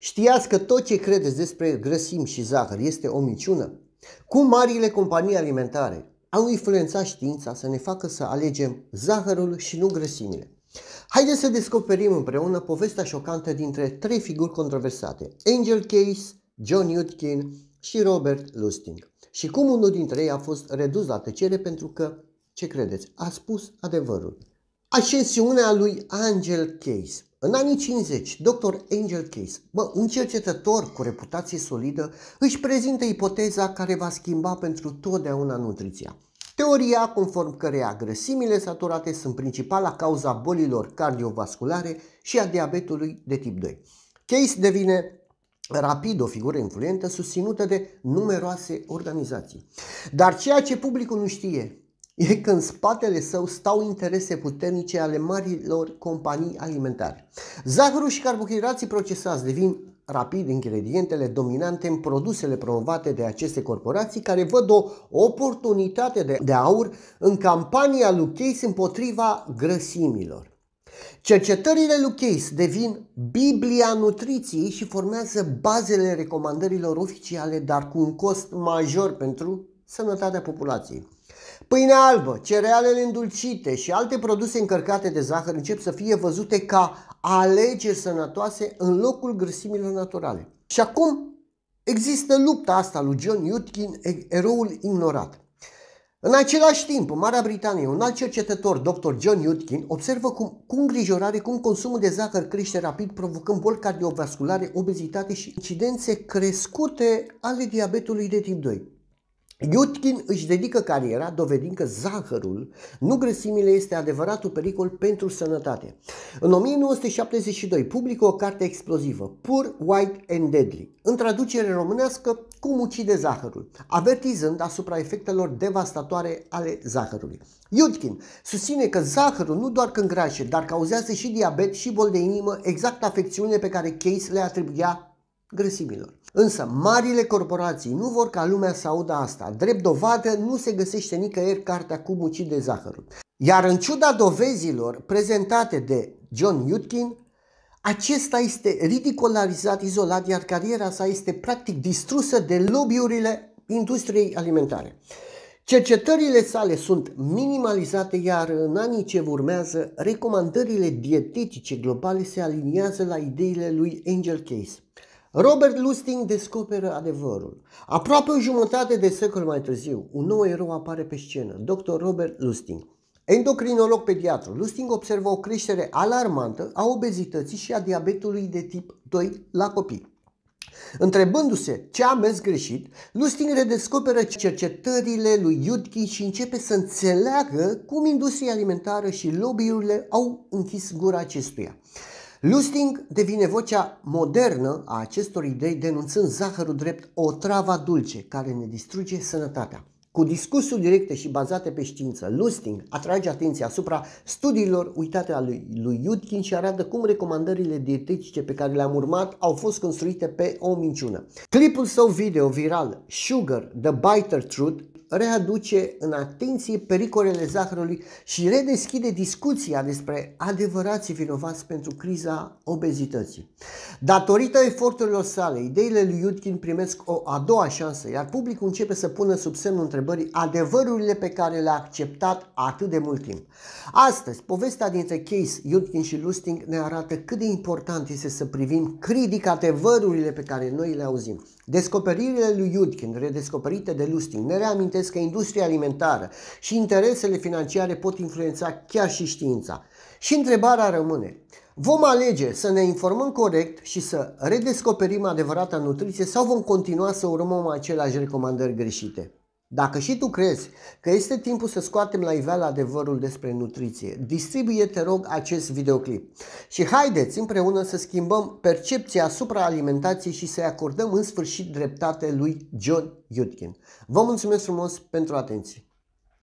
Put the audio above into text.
Știați că tot ce credeți despre grăsimi și zahăr este o minciună? Cum marile companii alimentare au influențat știința să ne facă să alegem zahărul și nu grăsimile. Haideți să descoperim împreună povestea șocantă dintre trei figuri controversate, Angel Case, John Yudkin și Robert Lustig. Și cum unul dintre ei a fost redus la tăcere pentru că, ce credeți, a spus adevărul. Ascensiunea lui Angel Case în anii 50, dr. Angel Case, bă, un cercetător cu reputație solidă, își prezintă ipoteza care va schimba pentru totdeauna nutriția. Teoria conform căreia grăsimile saturate sunt principala cauza bolilor cardiovasculare și a diabetului de tip 2. Case devine rapid o figură influentă susținută de numeroase organizații. Dar ceea ce publicul nu știe e că în spatele său stau interese puternice ale marilor companii alimentare. Zahărul și carbohidrații procesați devin rapid ingredientele dominante în produsele promovate de aceste corporații care văd o oportunitate de, de aur în campania lui Case împotriva grăsimilor. Cercetările lui Case devin Biblia nutriției și formează bazele recomandărilor oficiale, dar cu un cost major pentru sănătatea populației. Pâine albă, cerealele îndulcite și alte produse încărcate de zahăr încep să fie văzute ca alegeri sănătoase în locul grăsimilor naturale. Și acum există lupta asta lui John Yudkin, eroul ignorat. În același timp, în Marea Britanie, un alt cercetător, dr. John Yudkin, observă cum, cu îngrijorare cum consumul de zahăr crește rapid, provocând boli cardiovasculare, obezitate și incidențe crescute ale diabetului de tip 2. Iutkin își dedică cariera dovedind că zahărul, nu grăsimile, este adevăratul pericol pentru sănătate. În 1972 publică o carte explozivă, Pur, White and Deadly, în traducere românească, Cum ucide zahărul, avertizând asupra efectelor devastatoare ale zahărului. Iutkin susține că zahărul nu doar că îngrașe, dar cauzează și diabet și bol de inimă, exact afecțiune pe care Case le atribuia grăsimilor. Însă, marile corporații nu vor ca lumea să audă asta. Drept dovadă, nu se găsește nicăieri cartea cum ucide zahărul. Iar în ciuda dovezilor prezentate de John Yutkin, acesta este ridicularizat, izolat, iar cariera sa este practic distrusă de lobbyurile industriei alimentare. Cercetările sale sunt minimalizate, iar în anii ce urmează, recomandările dietetice globale se aliniază la ideile lui Angel Case. Robert Lustig descoperă adevărul. Aproape o jumătate de secol mai târziu, un nou erou apare pe scenă, dr. Robert Lustig. Endocrinolog pediatru, Lustig observă o creștere alarmantă a obezității și a diabetului de tip 2 la copii. Întrebându-se ce a mers greșit, Lustig redescoperă cercetările lui Yudkin și începe să înțeleagă cum industria alimentară și lobby-urile au închis gura acestuia. Lusting devine vocea modernă a acestor idei, denunțând zahărul drept o travă dulce care ne distruge sănătatea. Cu discursuri directe și bazate pe știință, Lusting atrage atenția asupra studiilor uitate ale lui, lui Yudkin și arată cum recomandările dietetice pe care le-am urmat au fost construite pe o minciună. Clipul său video viral, Sugar, The Biter Truth, readuce în atenție pericolele zahărului și redeschide discuția despre adevărații vinovați pentru criza obezității. Datorită eforturilor sale, ideile lui Yudkin primesc o a doua șansă, iar publicul începe să pună sub semnul întrebării adevărurile pe care le-a acceptat atât de mult timp. Astăzi, povestea dintre Case, Yudkin și Lusting ne arată cât de important este să privim critic adevărurile pe care noi le auzim. Descoperirile lui Yudkin, redescoperite de Lusting, ne reamintește amintesc că industria alimentară și interesele financiare pot influența chiar și știința. Și întrebarea rămâne, Vom alege să ne informăm corect și să redescoperim adevărata nutriție sau vom continua să urmăm aceleași recomandări greșite? Dacă și tu crezi că este timpul să scoatem la iveală adevărul despre nutriție, distribuie, te rog, acest videoclip. Și haideți împreună să schimbăm percepția asupra alimentației și să-i acordăm în sfârșit dreptate lui John Yudkin. Vă mulțumesc frumos pentru atenție!